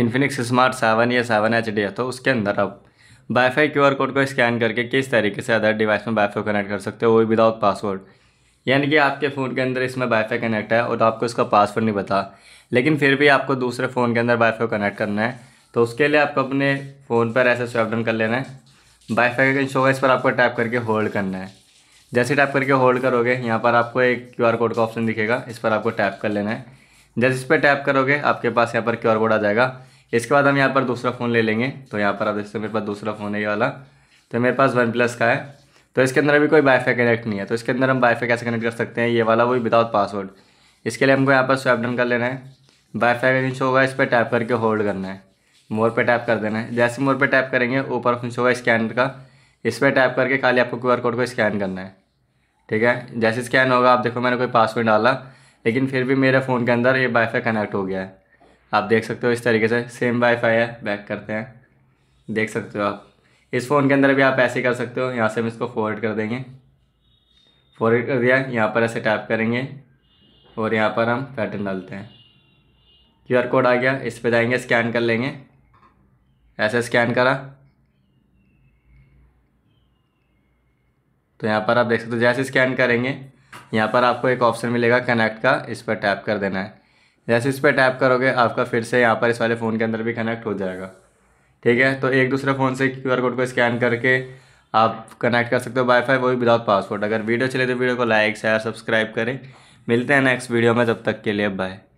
Infinix smart seven या seven H D है तो उसके अंदर आप वाईफाई क्यू आर कोड को स्कैन करके किस तरीके से अदर डिवाइस में वाईफाई कनेक्ट कर सकते हो वो विदाउट पासवर्ड यानी कि आपके फ़ोन के अंदर इसमें वाईफाई कनेक्ट है और आपको इसका पासवर्ड नहीं पता लेकिन फिर भी आपको दूसरे फ़ोन के अंदर वाईफाई कनेक्ट करना है तो उसके लिए आपको अपने फ़ोन पर ऐसे स्वाइप डाउन कर लेना है वाईफाई का इंशो इस पर आपको टैप करके होल्ड करना है जैसे टैप करके होल्ड करोगे यहाँ पर आपको एक क्यू आर कोड का ऑप्शन दिखेगा इस पर आपको टैप कर लेना है जैसे इस पर टैप करोगे आपके पास यहाँ पर क्यू कोड आ जाएगा इसके बाद हम यहाँ पर दूसरा फ़ोन ले लेंगे तो यहाँ पर आप देखते मेरे पास दूसरा फ़ोन है ये वाला तो मेरे पास वन प्लस का है तो इसके अंदर अभी कोई वाईफाई कनेक्ट नहीं है तो इसके अंदर हम वाईफाई कैसे कनेक्ट कर सकते हैं ये वाला वही विदाउट पासवर्ड इसके लिए हमको यहाँ पर स्वैप डन कर लेना है वाईफाई का नीचे होगा इस पर टैप करके होल्ड करना है मोर पे टैप कर देना है जैसे मोर पे टैप करेंगे ऊपर नीचे होगा स्कैन का इस पर टैप करके खाली आपको क्यू कोड को स्कैन करना है ठीक है जैसे स्कैन होगा आप देखो मैंने कोई पासवर्ड डाला लेकिन फिर भी मेरे फ़ोन के अंदर ये वाईफाई कनेक्ट हो गया है आप देख सकते हो इस तरीके से सेम वाईफाई है बैक करते हैं देख सकते हो आप इस फ़ोन के अंदर भी आप ऐसे कर सकते हो यहाँ से हम इसको फॉरवर्ड कर देंगे फॉरवर्ड कर दिया यहाँ पर ऐसे टैप करेंगे और यहाँ पर हम पैटर्न डालते हैं क्यू आर कोड आ गया इस पर जाएंगे स्कैन कर लेंगे ऐसे स्कैन करा तो यहाँ पर आप देख सकते हो जैसे स्कैन करेंगे यहाँ पर आपको एक ऑप्शन मिलेगा कनेक्ट का इस पर टैप कर देना है जैसे इस पर टैप करोगे आपका फिर से यहाँ पर इस वाले फ़ोन के अंदर भी कनेक्ट हो जाएगा ठीक है तो एक दूसरे फ़ोन से क्यू कोड को स्कैन करके आप कनेक्ट कर सकते हो वाईफाई वो भी विदाउट पासवर्ड अगर वीडियो चले तो वीडियो को लाइक शेयर सब्सक्राइब करें मिलते हैं नेक्स्ट वीडियो में तब तक के लिए बाय